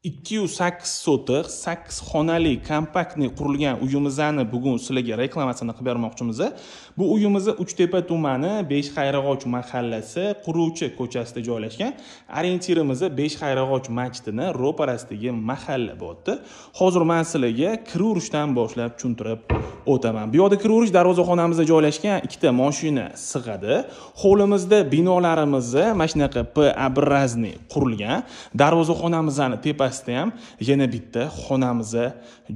ikkiyu sakkiz sotix sakkiz xonali kompaktniy qurilgan uyimizni bugun sizlarga reklamasini qilib bermoqchimiz bu uyimiz uchtepa tumani beshqayrag'och mahallasi quruvchi ko'chasida joylashgan orientirimiz beshqayrag'och masjidini ro'parasidagi mahalla bo'lyapti hozir man sizlarga kiraverishdan boshlab tushuntirib o'taman bu yoqda kiraverish darvozaxonamizda joylashgan ikkita moshina sig'adi hovlimizda binolarimizni mana shunaqa p образный qurilgan darvozaxonamizni tepasi davrasida ham yana bitta xonamiz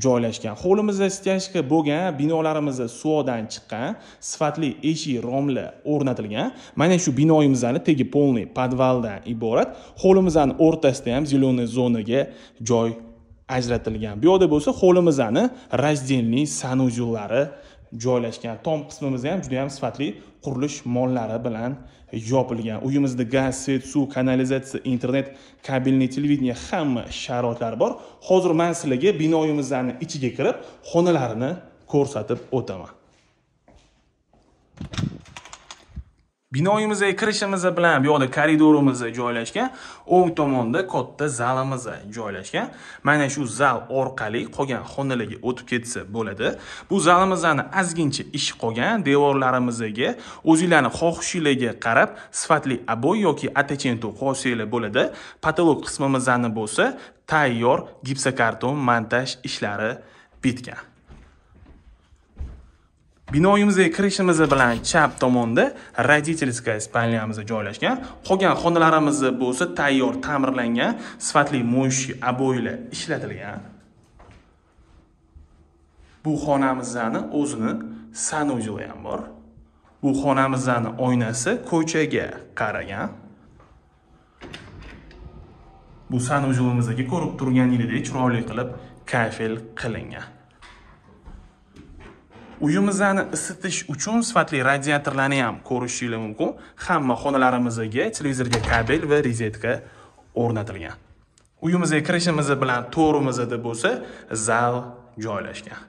joylashgan hovlimizda стяжка bo'lgan binolarimizni suvodan chiqqan sifatli eshik romlar o'rnatilgan mana shu binoyimizni tegi полный podvaldan iborat hovlimizni o'rtasida ham зеленый zonaga joy ajratilgan bu yoqda bo'lsa hovlimizni razdelniy sanuzyullari joylashgan tom qismimiz ham juda ham sifatli qurilish mollari bilan yopilgan uyimizda gaz svet suv kanalizatsiya internet kabelniy televideniya hamma sharoitlari bor hozir man sizlarga binoyimizni ichiga kirib xonalarini ko'rsatib o'taman Binoyimizga kirishimiz bilan bu yoqda koridorimiz joylashgan, o'ng tomonda katta zalimiz joylashgan. Mana shu zal orqali qolgan xonalarga o'tib ketsa bo'ladi. Bu zalimizni ozgincha ish qolgan, devorlarimizga o'zingizlarning xohishingizga qarab sifatli aboy yoki atachento qo'ysanglar bo'ladi. Patolog qismimizni bo'lsa tayyor gipsokarton montaj ishlari bitgan. binoyimizga kirishimiz bilan chap tomonda родительская spальняmiz joylashgan qolgan xonalarimiz bo'lsa tayyor ta'mirlangan sifatli moyushki oboylar ishlatilgan bu xonamizni o'zini sanuzeli ham bor bu xonamizni oynasi ko'chaga qaragan bu sanuzelimizdagi ko'rib turganingizdek chiroyli qilib kafel qilingan uyimizni isitish uchun sifatli radiatorlarni ham ko'rishingiz mumkin hamma xonalarimizga televizorga kabel va rozetka o'rnatilgan uyimizga kirishimiz bilan to'rimizda bo'lsa zal joylashgan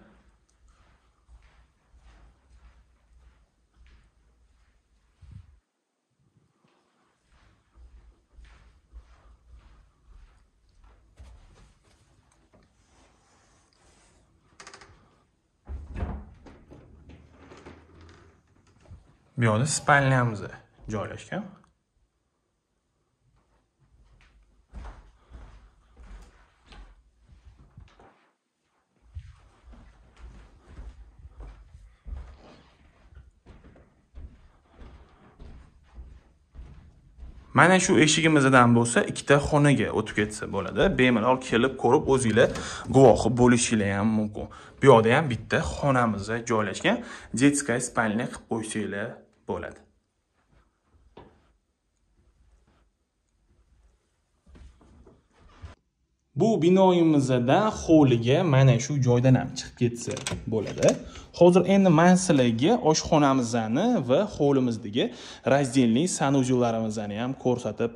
bu spalniyamızı spalnyamiz joylashgan mana shu eshigimizdan bo'lsa ikkita xonaga o'tib ketsa bo'ladi bemalol kelib ko'rib o'zingizlar guvohi bo'lishingiz ham mumkin bu yerda ham bitta xonamiz joylashgan detskaya спальня qilib qo'ysanglar bo'ladi bu binoyimizda hovliga mana shu joydan ham chiqib ketsa bo'ladi hozir endi sizlarga oshxonamizni va hovlimizdagi razdelniy санузелlarimizni ham ko'rsatib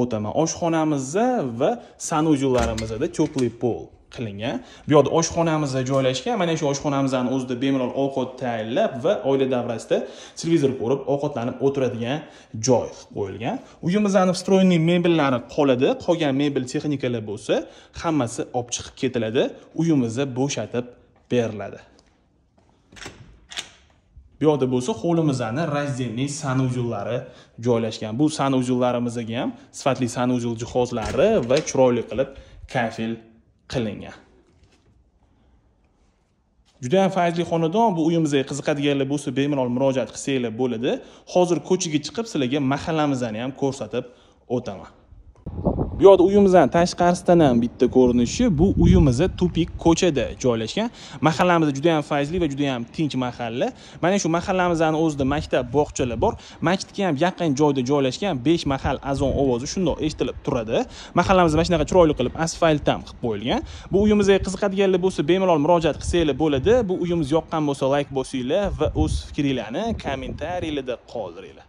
o'taman oshxonamizda va sanuzellarimizda теплый пол qilingan bu yoqda oshxonamizda joylashgan mana shu oshxonamizni o'zida bemalol ovqat tayyorlab va oila davrasida televizor ko'rib ovqatlanib o'tiradigan joy qilib qo'yilgan uyimizni встроенный mebellari qoladi qolgan mebel texnikalar bo'lsa hammasi olib chiqib ketiladi uyimizni bo'shatib beriladi bu yoqda bo'lsa hovlimizni раздельный sanuzellari joylashgan bu sanuzellarimizga ham sifatli sanuzel jihozlari va chiroyli qilib kafel qilingan juda ham fayzli xonadon bu uyimizga qiziqadiganlar bo'lsa bemalol murojaat qilsanglar bo'ladi hozir ko'chaga chiqib sizlarga mahallamizni ham ko'rsatib o'taman bu yoqda uyimizdan tashqarisidan ham bitta ko'rinishi bu uyimizni tupik ko'chada joylashgan mahallamiz juda yam fayzli va juda yam tinch mahalla mana shu mahallamizdan o'zida maktab bog'chalar bor maktabga ham yaqin joyda joylashgan besh mahal azon ovozi shundoq eshitilib turadi mahallamiz mana shunaqa chiroyli qilib asfalt ham qilib qo'yilgan bu uyimizga qiziqadiganlar bo'lsa bemalol murojaat qilsanglar bo'ladi bu uyimiz yoqqan bo'lsa layk bosinglar va o'z fikringlarni kommentariyalarda qoldiringlar